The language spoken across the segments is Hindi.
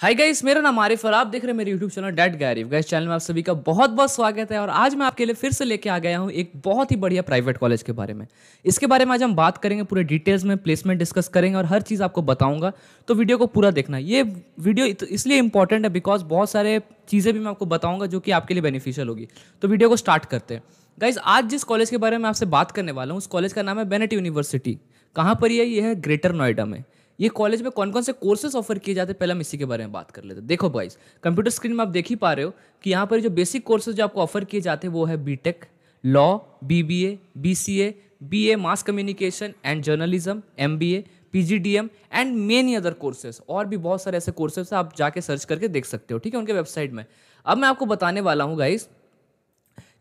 हाय गाइस मेरा नाम आरिफ और आप देख रहे हैं मेरे यूट्यूब चैनल डेट गैरिफ गाइस चैनल में आप सभी का बहुत बहुत स्वागत है और आज मैं आपके लिए फिर से लेके आ गया हूँ एक बहुत ही बढ़िया प्राइवेट कॉलेज के बारे में इसके बारे में आज हम बात करेंगे पूरे डिटेल्स में प्लेसमेंट डिस्कस करेंगे और हर चीज़ आपको बताऊँगा तो वीडियो को पूरा देखना ये वीडियो इसलिए इंपॉर्टेंट है बिकॉज बहुत सारे चीज़ें भी मैं आपको बताऊँगा जो कि आपके लिए बेनिफिशियल होगी तो वीडियो को स्टार्ट करते हैं गाइज आज जिस कॉलेज के बारे में आपसे बात करने वाला हूँ उस कॉलेज का नाम है बेनेट यूनिवर्सिटी कहाँ पर यह ये है ग्रेटर नोएडा में ये कॉलेज में कौन कौन से कोर्सेज ऑफर किए जाते हैं पहले हम इसी के बारे में बात कर लेते हैं देखो बॉइज कंप्यूटर स्क्रीन में आप देख ही पा रहे हो कि यहाँ पर जो बेसिक कोर्सेज जो आपको ऑफर किए जाते हैं वो है B tech law B B A B C A B A mass communication and journalism M B A P G D M and many other courses और भी बहुत सारे ऐसे कोर्सेज आप जाके सर्च करके देख सकते हो ठीक है उनके वेबसाइट में अब मैं आपको बताने वाला हूँ गाइज़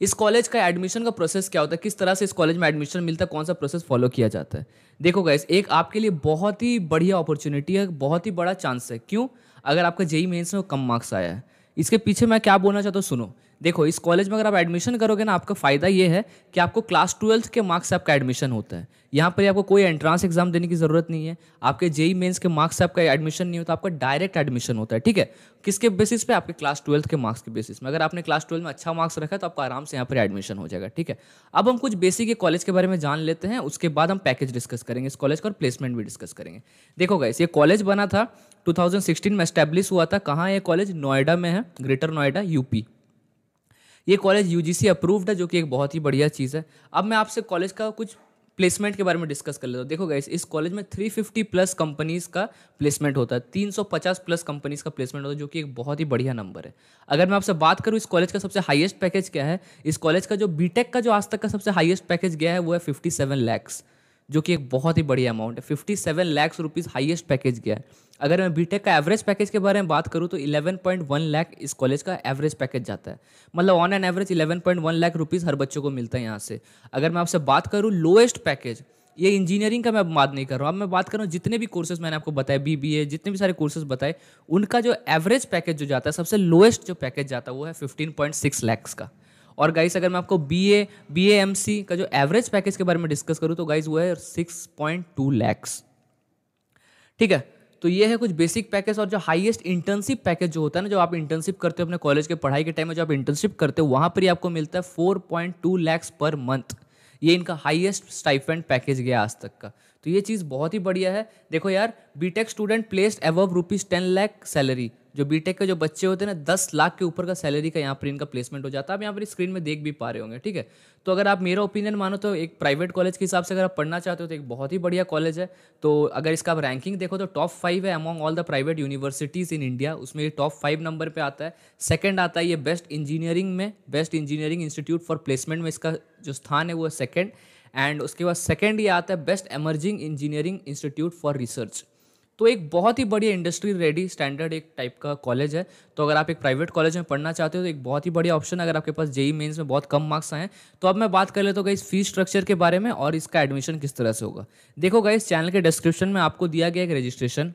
इस कॉलेज का एडमिशन का प्रोसेस क्या होता है किस तरह से इस कॉलेज में एडमिशन मिलता है कौन सा प्रोसेस फॉलो किया जाता है देखो गैस एक आपके लिए बहुत ही बढ़िया अपॉर्चुनिटी है बहुत ही बड़ा चांस है क्यों अगर आपका जेई मेन्स में कम मार्क्स आया है इसके पीछे मैं क्या बोलना चाहता हूँ सुनो देखो इस कॉलेज में अगर आप एडमिशन करोगे ना आपका फ़ायदा ये है कि आपको क्लास ट्वेल्थ के मार्क्स से आपका एडमिशन होता है यहाँ पर आपको कोई एंट्रांस एग्जाम देने की ज़रूरत नहीं है आपके जेई मेन्स के मार्क्स से आपका एडमिशन नहीं होता आपका डायरेक्ट एडमिशन होता है ठीक है किसके बेसिस पे आपके क्लास ट्वेल्थ के मार्क्स के बेसिस में अगर आपने क्लास ट्वेल्थ में अच्छा मार्क्स रखा तो आपका आराम से यहाँ पर एडमिशन हो जाएगा ठीक है अब हम कुछ बेसिक कॉलेज के बारे में जान लेते हैं उसके बाद हम पैकेज डिस्कस करेंगे इस कॉलेज का और प्लेसमेंट भी डिस्कस करेंगे देखो गाइस ये कॉलेज बना था 2016 में स्टैब्लिश हुआ था कहाँ ये कॉलेज नोएडा में है ग्रेटर नोएडा यूपी ये कॉलेज यू अप्रूव्ड है जो कि एक बहुत ही बढ़िया चीज़ है अब मैं आपसे कॉलेज का कुछ प्लेसमेंट के बारे में डिस्कस कर लेता हूँ देखो गाइस इस कॉलेज में 350 प्लस कंपनीज़ का प्लेसमेंट होता है 350 प्लस कंपनीज़ का प्लेसमेंट होता है जो कि एक बहुत ही बढ़िया नंबर है अगर मैं आपसे बात करूँ इस कॉलेज का सबसे हाईएस्ट पैकेज क्या है इस कॉलेज का जो बीटेक का जो आज तक का सबसे हाईएस्ट पैकेज गया है वो है फिफ्टी सेवन लैक्स जो कि एक बहुत ही बढ़िया अमाउंट है fifty seven lakhs rupees highest package गया है अगर मैं बीटेक का एवरेज पैकेज के बारे में बात करूँ तो इलेवन पॉइंट वन लैख इस कॉलेज का एवरेज पैकेज जाता है मतलब on an average eleven point one lakh rupees हर बच्चों को मिलता है यहाँ से अगर मैं आपसे बात करूँ लोएस्ट पैकेज ये इंजीनियरिंग का मैं बात नहीं कर रहा हूँ अब मैं बात कर रहा हूँ जितने भी कोर्सेज मैंने आपको बताया बी बी ए जितने भी सारे कोर्सेज बताए उनका जो एवरेज पैकेज जो जाता है सबसे लोएस्ट जो पैकेज जाता है वो है फिफ्टीन पॉइंट सिक्स लैक्स का और गाइस अगर मैं आपको B A B M C का जो एवरेज पैकेज के बारे में डिस्कस करूँ तो गाइस वो है सिक्स पॉइंट टू लैक्स ठीक है तो ये है कुछ बेसिक पैकेज और जो हाईएस्ट इंटर्नशिप पैकेज जो होता है ना जो आप इंटर्नशिप करते हो अपने कॉलेज के पढ़ाई के टाइम में जो आप इंटर्नशिप करते हो वहाँ पर ही आपको मिलता है four point two lakhs per month ये इनका हाईएस्ट स्टाइफेंड पैकेज गया आज तक का तो ये चीज़ बहुत ही बढ़िया है देखो यार B Tech student placed above rupees ten lakh salary जो बीटेक के जो बच्चे होते हैं ना दस लाख के ऊपर का सैलरी का यहाँ पर इनका प्लेसमेंट हो जाता है आप यहाँ पर स्क्रीन में देख भी पा रहे होंगे ठीक है तो अगर आप मेरा ओपिनियन मानो तो एक प्राइवेट कॉलेज के हिसाब से अगर आप पढ़ना चाहते हो तो एक बहुत ही बढ़िया कॉलेज है तो अगर इसका आप रैंकिंग देखो तो टॉप फाइव है among all the private universities in India उसमें ये टॉप फाइव नंबर पर आता है सेकेंड आता है ये बेस्ट इंजीनियरिंग में best engineering institute for placement में इसका जो स्थान है वो है सेकेंड एंड उसके बाद सेकेंड ये आता है best emerging engineering institute for research तो एक बहुत ही बढ़िया इंडस्ट्री रेडी स्टैंडर्ड एक टाइप का कॉलेज है तो अगर आप एक प्राइवेट कॉलेज में पढ़ना चाहते हो तो एक बहुत ही बढ़िया ऑप्शन अगर आपके पास जेई मेन्स में बहुत कम मार्क्स आए तो अब मैं बात कर लेता तो इस फीस स्ट्रक्चर के बारे में और इसका एडमिशन किस तरह से होगा देखो इस चैनल के डिस्क्रिप्शन में आपको दिया गया एक रजिस्ट्रेशन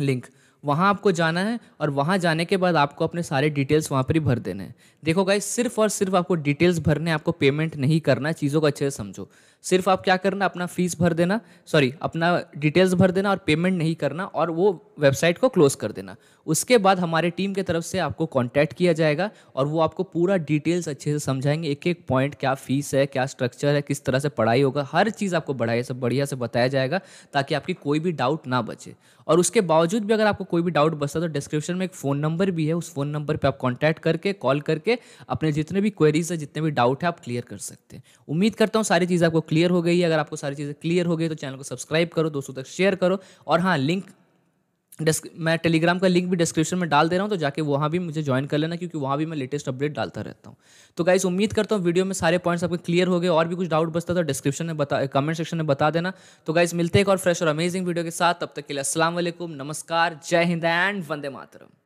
लिंक वहाँ आपको जाना है और वहाँ जाने के बाद आपको अपने सारे डिटेल्स वहाँ पर ही भर देने हैं देखो गाइस सिर्फ और सिर्फ आपको डिटेल्स भरने आपको पेमेंट नहीं करना है चीज़ों को अच्छे से समझो सिर्फ आप क्या करना अपना फीस भर देना सॉरी अपना डिटेल्स भर देना और पेमेंट नहीं करना और वो वेबसाइट को क्लोज़ कर देना उसके बाद हमारे टीम के तरफ से आपको कॉन्टैक्ट किया जाएगा और वो आपको पूरा डिटेल्स अच्छे से समझाएंगे एक एक पॉइंट क्या फ़ीस है क्या स्ट्रक्चर है किस तरह से पढ़ाई होगा हर चीज़ आपको बढ़ाई सब बढ़िया से बताया जाएगा ताकि आपकी कोई भी डाउट ना बचे और उसके बावजूद भी अगर आपको कोई भी डाउट बसता तो डिस्क्रिप्शन में एक फ़ोन नंबर भी है उस फ़ोन नंबर पर आप कॉन्टैक्ट करके कॉल करके अपने जितने भी क्वेरीज है जितने भी डाउट है आप क्लियर कर सकते हैं उम्मीद करता हूँ सारी चीज़ आपको क्लियर हो गई है अगर आपको सारी चीज़ें क्लियर हो गई तो चैनल को सब्सक्राइब करो दोस्तों तक शेयर करो और हाँ लिंक मैं टेलीग्राम का लिंक भी डिस्क्रिप्शन में डाल दे रहा हूँ तो जाके वहाँ भी मुझे ज्वाइन कर लेना क्योंकि वहाँ भी मैं लेटेस्ट अपडेट डालता रहता हूँ तो गाइज उम्मीद करता हूँ वीडियो में सारे पॉइंट्स आपके क्लियर हो गए और भी कुछ डाउट बचता तो डिस्क्रिप्शन में बता कमेंट सेक्शन में बता देना तो गाइज मिलते हैं एक और फ्रेश और अमेजिंग वीडियो के साथ तब तक के लिए असलम नमस्कार जय हिंद एंड वंदे मातरम